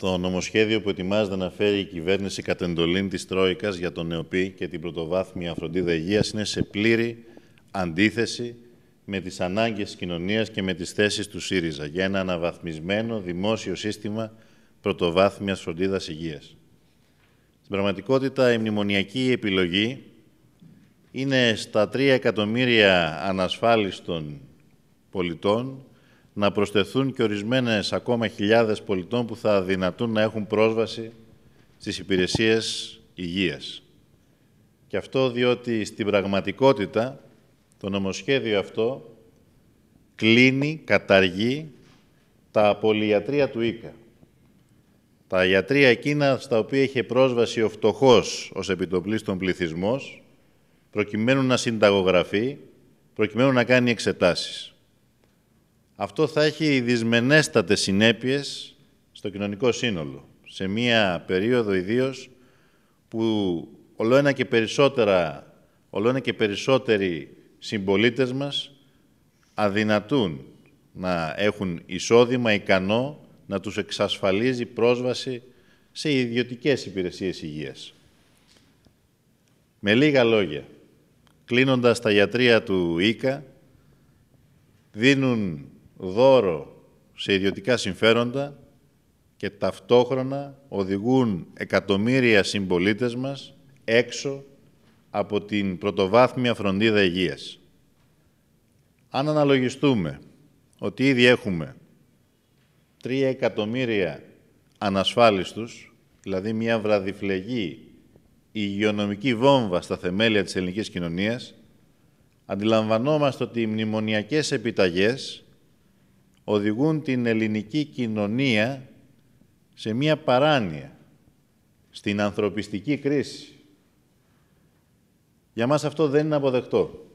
Το νομοσχέδιο που ετοιμάζεται να φέρει η κυβέρνηση κατ' εντολήν της Τρόικας για τον ΝΕΟΠΗ και την πρωτοβάθμια φροντίδα υγείας είναι σε πλήρη αντίθεση με τις ανάγκες της κοινωνίας και με τις θέσεις του ΣΥΡΙΖΑ για ένα αναβαθμισμένο δημόσιο σύστημα πρωτοβάθμιας φροντίδας υγείας. Στην πραγματικότητα, η μνημονιακή επιλογή είναι στα 3 εκατομμύρια ανασφάλιστων πολιτών να προσθεθούν και ορισμένες ακόμα χιλιάδες πολιτών που θα δυνατούν να έχουν πρόσβαση στις υπηρεσίες υγείας. Και αυτό διότι στην πραγματικότητα το νομοσχέδιο αυτό κλείνει, καταργεί τα πολυιατρία του ΊΚΑ. Τα ιατρία εκείνα στα οποία είχε πρόσβαση ο φτωχός ως επιτοπλίστων πληθυσμός, προκειμένου να συνταγογραφεί, προκειμένου να κάνει εξετάσεις αυτό θα έχει δυσμενέστατες συνέπειες στο κοινωνικό σύνολο. Σε μία περίοδο ιδίως που ολοένα και, περισσότερα, και περισσότεροι συμπολίτες μας αδυνατούν να έχουν εισόδημα ικανό να τους εξασφαλίζει πρόσβαση σε ιδιωτικές υπηρεσίες υγείας. Με λίγα λόγια, κλείνοντας τα γιατρία του ΙΚΑ, δίνουν δώρο σε ιδιωτικά συμφέροντα και ταυτόχρονα οδηγούν εκατομμύρια συμπολίτες μας έξω από την πρωτοβάθμια φροντίδα υγείας. Αν αναλογιστούμε ότι ήδη έχουμε 3 εκατομμύρια ανασφάλιστους, δηλαδή μια βραδιφλεγή υγειονομική βόμβα στα θεμέλια της ελληνικής κοινωνίας, αντιλαμβανόμαστε ότι οι μνημονιακές επιταγές οδηγούν την ελληνική κοινωνία σε μία παράνοια, στην ανθρωπιστική κρίση. Για μας αυτό δεν είναι αποδεκτό.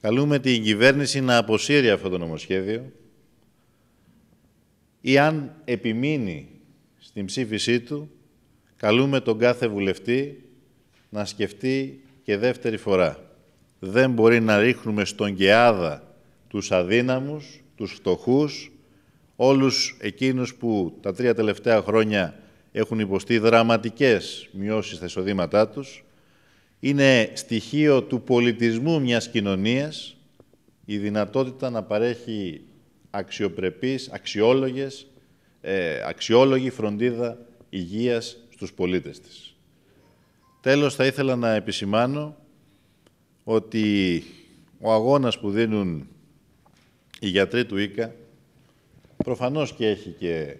Καλούμε την κυβέρνηση να αποσύρει αυτό το νομοσχέδιο ή αν επιμείνει στην ψήφισή του, καλούμε τον κάθε βουλευτή να σκεφτεί και δεύτερη φορά. Δεν μπορεί να ρίχνουμε στον Κεάδα τους αδύναμους τους φτωχούς, όλους εκείνους που τα τρία τελευταία χρόνια έχουν υποστεί δραματικές μειώσεις στα εισοδήματά τους. Είναι στοιχείο του πολιτισμού μιας κοινωνίας η δυνατότητα να παρέχει αξιοπρεπείς, αξιόλογες, ε, αξιόλογη φροντίδα υγείας στους πολίτες της. Τέλος, θα ήθελα να επισημάνω ότι ο αγώνας που δίνουν οι γιατροί του ΙΚΑ, προφανώς και έχει και,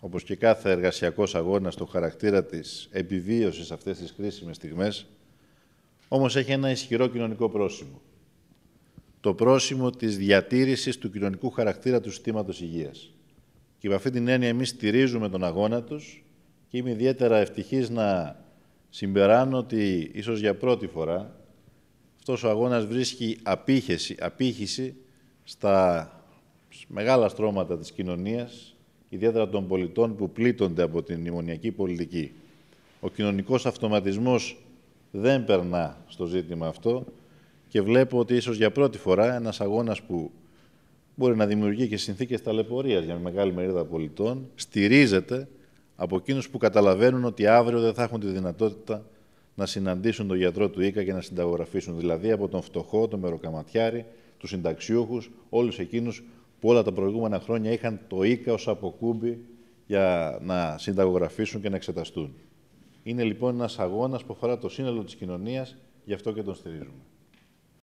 όπως και κάθε εργασιακός αγώνας, το χαρακτήρα της επιβίωσης αυτές τις κρίσιμες στιγμές, όμως έχει ένα ισχυρό κοινωνικό πρόσημο. Το πρόσημο της διατήρησης του κοινωνικού χαρακτήρα του συστήματος υγείας. Και με αυτή την έννοια εμείς στηρίζουμε τον αγώνα τους και είμαι ιδιαίτερα ευτυχής να συμπεράνω ότι ίσως για πρώτη φορά αυτός ο αγώνας βρίσκει απήχηση, απήχηση στα μεγάλα στρώματα της κοινωνίας, ιδιαίτερα των πολιτών που πλήττονται από την μνημονιακή πολιτική. Ο κοινωνικός αυτοματισμός δεν περνά στο ζήτημα αυτό και βλέπω ότι ίσως για πρώτη φορά ένας αγώνας που μπορεί να δημιουργεί και συνθήκες ταλαιπωρίας για μεγάλη μερίδα πολιτών, στηρίζεται από εκείνους που καταλαβαίνουν ότι αύριο δεν θα έχουν τη δυνατότητα να συναντήσουν τον γιατρό του ΙΚΑ και να συνταγογραφήσουν, δηλαδή από τον φτωχό, τον μεροκαματιάρη, τους συνταξιούχους, όλους εκείνους που όλα τα προηγούμενα χρόνια είχαν το ίκα ως αποκούμπι για να συνταγογραφήσουν και να εξεταστούν. Είναι λοιπόν ένας αγώνας που αφορά το σύνολο της κοινωνίας, γι' αυτό και τον στηρίζουμε.